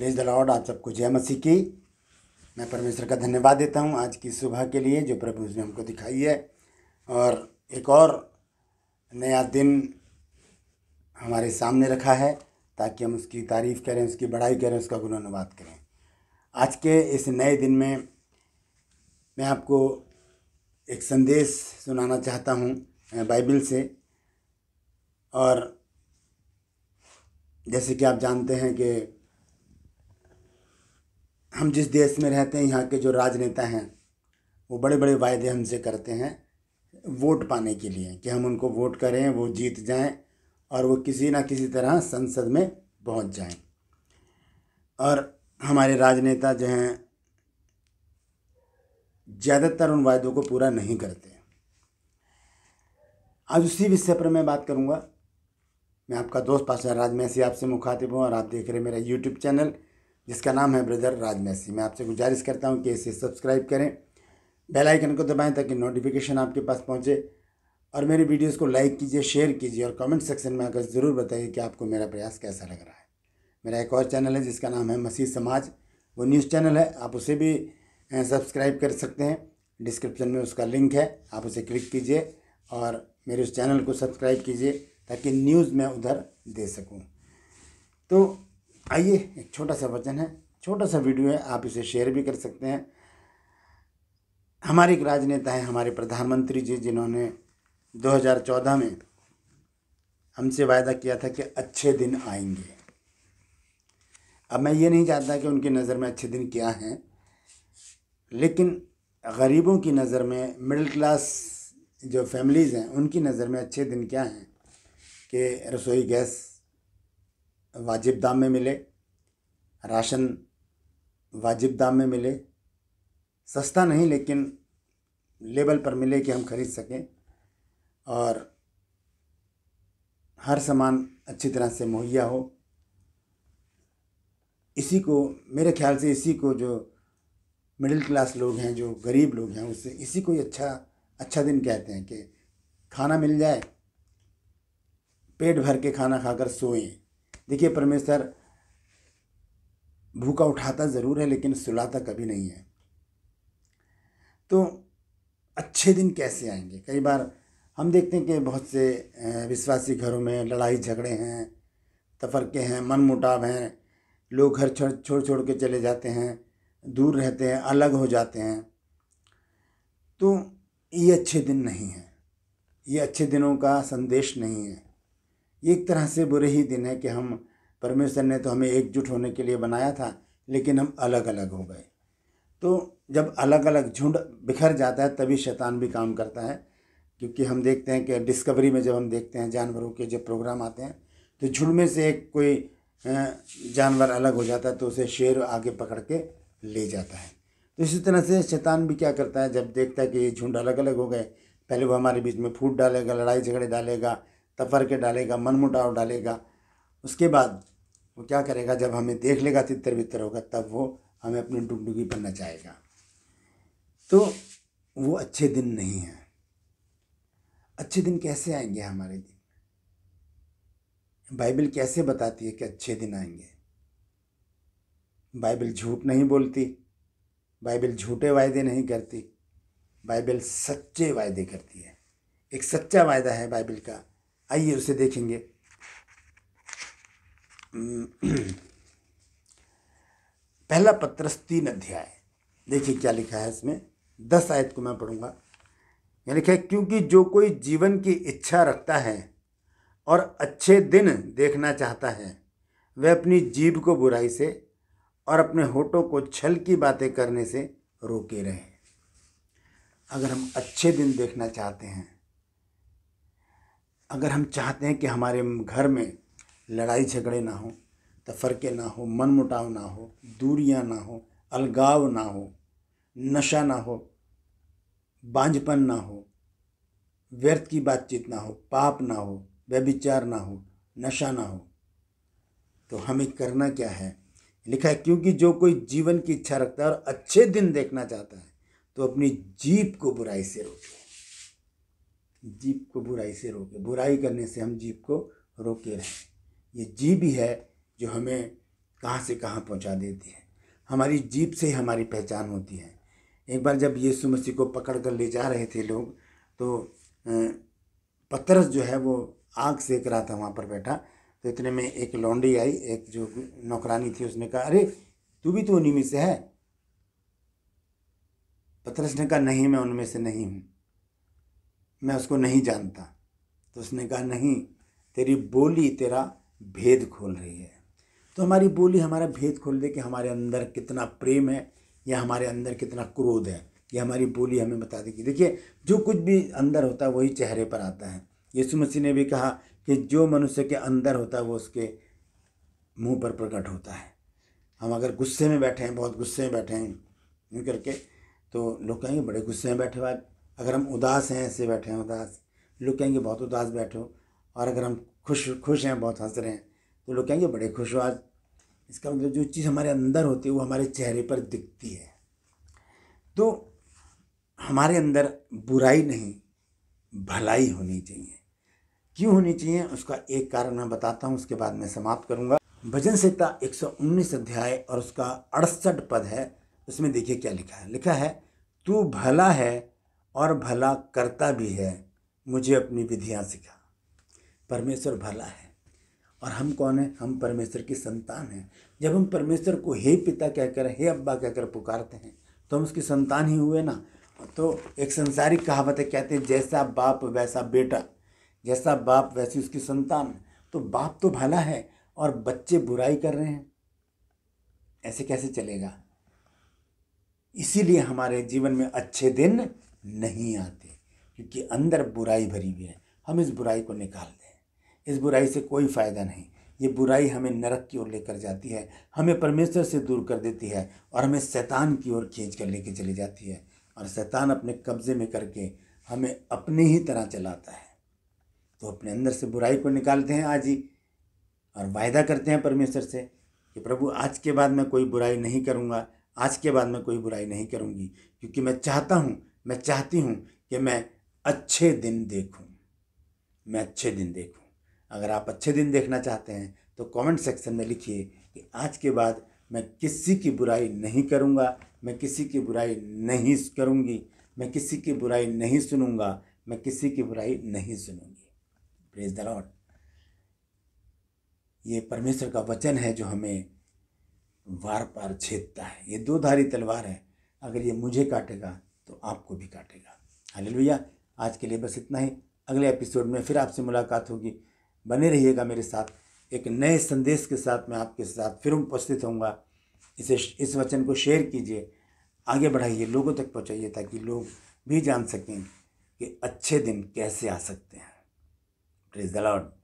plays the Lord आप सबको जय मसीह की मैं परमेश्वर का धन्यवाद देता हूँ आज की सुबह के लिए जो प्रभु उसने हमको दिखाई है और एक और नया दिन हमारे सामने रखा है ताकि हम उसकी तारीफ़ करें उसकी बड़ाई करें उसका गुणानुवाद करें आज के इस नए दिन में मैं आपको एक संदेश सुनाना चाहता हूँ बाइबल से और जैसे कि आप जानते हैं कि हम जिस देश में रहते हैं यहाँ के जो राजनेता हैं वो बड़े बड़े वायदे हमसे करते हैं वोट पाने के लिए कि हम उनको वोट करें वो जीत जाएं और वो किसी ना किसी तरह संसद में पहुंच जाएं और हमारे राजनेता जो हैं ज़्यादातर उन वायदों को पूरा नहीं करते आज उसी विषय पर मैं बात करूँगा मैं आपका दोस्त पाशा राज मैसी आपसे मुखातिब हूँ और आप देख रहे हैं मेरा यूट्यूब चैनल जिसका नाम है ब्रदर राज मैसी मैं आपसे गुजारिश करता हूँ कि इसे सब्सक्राइब करें बेल आइकन को दबाएं ताकि नोटिफिकेशन आपके पास पहुँचे और मेरी वीडियोस को लाइक कीजिए शेयर कीजिए और कमेंट सेक्शन में आकर ज़रूर बताइए कि आपको मेरा प्रयास कैसा लग रहा है मेरा एक और चैनल है जिसका नाम है मसीह समाज वो न्यूज़ चैनल है आप उसे भी सब्सक्राइब कर सकते हैं डिस्क्रिप्शन में उसका लिंक है आप उसे क्लिक कीजिए और मेरे उस चैनल को सब्सक्राइब कीजिए ताकि न्यूज़ मैं उधर दे सकूँ तो आइए एक छोटा सा वचन है छोटा सा वीडियो है आप इसे शेयर भी कर सकते हैं हमारे एक राजनेता हैं हमारे प्रधानमंत्री जी जिन्होंने 2014 में हमसे वायदा किया था कि अच्छे दिन आएंगे अब मैं ये नहीं चाहता कि उनकी नज़र में अच्छे दिन क्या हैं लेकिन गरीबों की नज़र में मिडिल क्लास जो फैमिलीज़ हैं उनकी नज़र में अच्छे दिन क्या हैं कि रसोई गैस वाजिब दाम में मिले राशन वाजिब दाम में मिले सस्ता नहीं लेकिन लेवल पर मिले कि हम खरीद सकें और हर सामान अच्छी तरह से मुहैया हो इसी को मेरे ख्याल से इसी को जो मिडिल क्लास लोग हैं जो गरीब लोग हैं उससे इसी को ही अच्छा अच्छा दिन कहते हैं कि खाना मिल जाए पेट भर के खाना खाकर सोएं देखिए परमेश्वर भूखा उठाता ज़रूर है लेकिन सुलाता कभी नहीं है तो अच्छे दिन कैसे आएंगे कई बार हम देखते हैं कि बहुत से विश्वासी घरों में लड़ाई झगड़े हैं तफरके हैं मन मुटाव हैं लोग घर छोड़ छोड़ छोड़ के चले जाते हैं दूर रहते हैं अलग हो जाते हैं तो ये अच्छे दिन नहीं हैं ये अच्छे दिनों का संदेश नहीं है एक तरह से बुरे ही दिन है कि हम परमेश्वर ने तो हमें एकजुट होने के लिए बनाया था लेकिन हम अलग अलग हो गए तो जब अलग अलग झुंड बिखर जाता है तभी शैतान भी काम करता है क्योंकि हम देखते हैं कि डिस्कवरी में जब हम देखते हैं जानवरों के जब प्रोग्राम आते हैं तो झुंड में से एक कोई जानवर अलग हो जाता है तो उसे शेर आगे पकड़ के ले जाता है तो इसी तरह से शैतान भी क्या करता है जब देखता है कि ये झुंड अलग अलग हो गए पहले वो हमारे बीच में फूट डालेगा लड़ाई झगड़े डालेगा तफरके डालेगा मनमुटाव डालेगा उसके बाद वो क्या करेगा जब हमें देख लेगा तितर बितर होगा तब वो हमें अपनी डुगडुगी पर नचाएगा तो वो अच्छे दिन नहीं हैं अच्छे दिन कैसे आएंगे हमारे दिन बाइबल कैसे बताती है कि अच्छे दिन आएंगे बाइबल झूठ नहीं बोलती बाइबल झूठे वायदे नहीं करती बाइबल सच्चे वायदे करती है एक सच्चा वायदा है बाइबल का आइए उसे देखेंगे पहला पत्रस तीन अध्याय देखिए क्या लिखा है इसमें दस आयत को मैं पढ़ूंगा यह लिखा है क्योंकि जो कोई जीवन की इच्छा रखता है और अच्छे दिन देखना चाहता है वह अपनी जीभ को बुराई से और अपने होठों को छल की बातें करने से रोके रहे अगर हम अच्छे दिन देखना चाहते हैं अगर हम चाहते हैं कि हमारे घर में लड़ाई झगड़े ना हों तफरके ना हो मनमुटाव ना हो दूरियां ना हो अलगाव ना हो नशा ना हो बांझपन ना हो व्यर्थ की बातचीत ना हो पाप ना हो व्यभिचार ना हो नशा ना हो तो हमें करना क्या है लिखा है क्योंकि जो कोई जीवन की इच्छा रखता है और अच्छे दिन देखना चाहता है तो अपनी जीप को बुराई से रोके जीप को बुराई से रोके बुराई करने से हम जीप को रोके रहें ये जीप ही है जो हमें कहाँ से कहाँ पहुँचा देती है हमारी जीप से ही हमारी पहचान होती है एक बार जब यीशु मसीह को पकड़ कर ले जा रहे थे लोग तो पतरस जो है वो आग सेक रहा था वहाँ पर बैठा तो इतने में एक लौंडी आई एक जो नौकरानी थी उसने कहा अरे तू भी तो उन्हीं में से है पतरस ने कहा नहीं मैं उनमें से नहीं हूँ मैं उसको नहीं जानता तो उसने कहा नहीं तेरी बोली तेरा भेद खोल रही है तो हमारी बोली हमारा भेद खोल दे कि हमारे अंदर कितना प्रेम है या हमारे अंदर कितना क्रोध है ये हमारी बोली हमें बता देगी देखिए जो कुछ भी अंदर होता है वही चेहरे पर आता है यीशु मसीह ने भी कहा कि जो मनुष्य के अंदर होता है वो उसके मुंह पर प्रकट होता है हम अगर गुस्से में बैठे हैं बहुत गुस्से में बैठे हैं यूँ करके तो लोग कहेंगे बड़े गुस्से में बैठे हुए अगर हम उदास हैं ऐसे बैठे हैं उदास लोग कहेंगे बहुत उदास बैठे हो और अगर हम खुश खुश हैं बहुत हंस रहे हैं तो लोग कहेंगे बड़े खुश हो आज इसका मतलब जो चीज़ हमारे अंदर होती है वो हमारे चेहरे पर दिखती है तो हमारे अंदर बुराई नहीं भलाई होनी चाहिए क्यों होनी चाहिए उसका एक कारण मैं बताता हूँ उसके बाद मैं समाप्त करूँगा भजन संहिता एक अध्याय और उसका अड़सठ पद है उसमें देखिए क्या लिखा है लिखा है तू भला है और भला करता भी है मुझे अपनी विधियाँ सिखा परमेश्वर भला है और हम कौन है हम परमेश्वर की संतान हैं जब हम परमेश्वर को हे पिता कहकर हे अब्बा कहकर पुकारते हैं तो हम उसकी संतान ही हुए ना तो एक संसारिक कहावत है कहते हैं जैसा बाप वैसा बेटा जैसा बाप वैसी उसकी संतान तो बाप तो भला है और बच्चे बुराई कर रहे हैं ऐसे कैसे चलेगा इसीलिए हमारे जीवन में अच्छे दिन नहीं आते क्योंकि अंदर बुराई भरी हुई है हम इस बुराई को निकाल दें इस बुराई से कोई फ़ायदा नहीं ये बुराई हमें नरक की ओर लेकर जाती है हमें परमेश्वर से दूर कर देती है और हमें शैतान की ओर खींच कर लेके चली जाती है और शैतान अपने कब्ज़े में करके हमें अपने ही तरह चलाता है तो अपने अंदर से बुराई को निकालते हैं आज ही और वायदा करते हैं परमेश्वर से कि प्रभु आज के बाद मैं कोई बुराई नहीं करूँगा आज के बाद मैं कोई बुराई नहीं करूँगी क्योंकि मैं चाहता हूँ मैं चाहती हूँ कि मैं अच्छे दिन देखूँ मैं अच्छे दिन देखूँ अगर आप अच्छे दिन देखना चाहते हैं तो कमेंट सेक्शन में लिखिए कि आज के बाद मैं किसी की बुराई नहीं करूँगा मैं किसी की बुराई नहीं करूँगी मैं किसी की बुराई नहीं सुनूँगा मैं किसी की बुराई नहीं सुनूँगी प्रेज द लॉर्ड ये परमेश्वर का वचन है जो हमें वार पार छेदता है ये दो धारी तलवार है अगर ये मुझे काटेगा तो आपको भी काटेगा हाल भैया आज के लिए बस इतना ही अगले एपिसोड में फिर आपसे मुलाकात होगी बने रहिएगा मेरे साथ एक नए संदेश के साथ मैं आपके साथ फिर उपस्थित होऊंगा इसे इस वचन को शेयर कीजिए आगे बढ़ाइए लोगों तक पहुंचाइए ताकि लोग भी जान सकें कि अच्छे दिन कैसे आ सकते हैं प्लीज़ द लॉर्ड